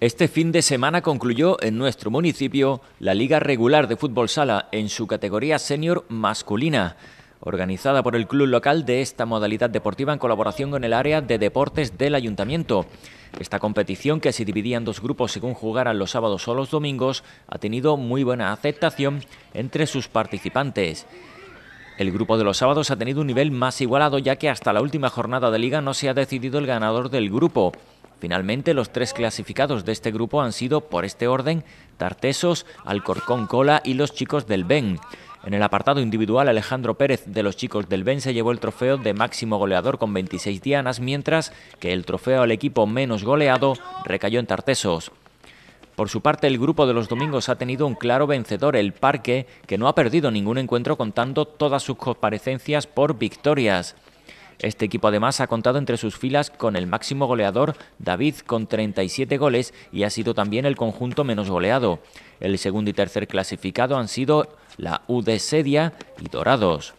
Este fin de semana concluyó en nuestro municipio la Liga Regular de Fútbol Sala en su categoría senior masculina, organizada por el club local de esta modalidad deportiva en colaboración con el área de deportes del ayuntamiento. Esta competición, que se dividía en dos grupos según jugaran los sábados o los domingos, ha tenido muy buena aceptación entre sus participantes. El grupo de los sábados ha tenido un nivel más igualado ya que hasta la última jornada de liga no se ha decidido el ganador del grupo. Finalmente, los tres clasificados de este grupo han sido, por este orden, Tartesos, Alcorcón Cola y los chicos del Ben. En el apartado individual, Alejandro Pérez de los chicos del Ben se llevó el trofeo de máximo goleador con 26 dianas, mientras que el trofeo al equipo menos goleado recayó en Tartesos. Por su parte, el grupo de los domingos ha tenido un claro vencedor, el Parque, que no ha perdido ningún encuentro contando todas sus comparecencias por victorias. Este equipo además ha contado entre sus filas con el máximo goleador David con 37 goles y ha sido también el conjunto menos goleado. El segundo y tercer clasificado han sido la UD Sedia y Dorados.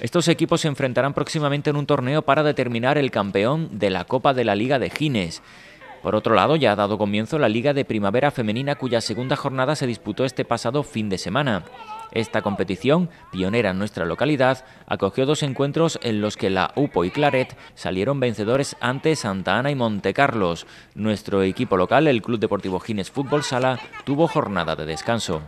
Estos equipos se enfrentarán próximamente en un torneo para determinar el campeón de la Copa de la Liga de Gines. Por otro lado, ya ha dado comienzo la Liga de Primavera Femenina cuya segunda jornada se disputó este pasado fin de semana. Esta competición, pionera en nuestra localidad, acogió dos encuentros en los que la UPO y Claret salieron vencedores ante Santa Ana y Monte Carlos. Nuestro equipo local, el Club Deportivo Gines Fútbol Sala, tuvo jornada de descanso.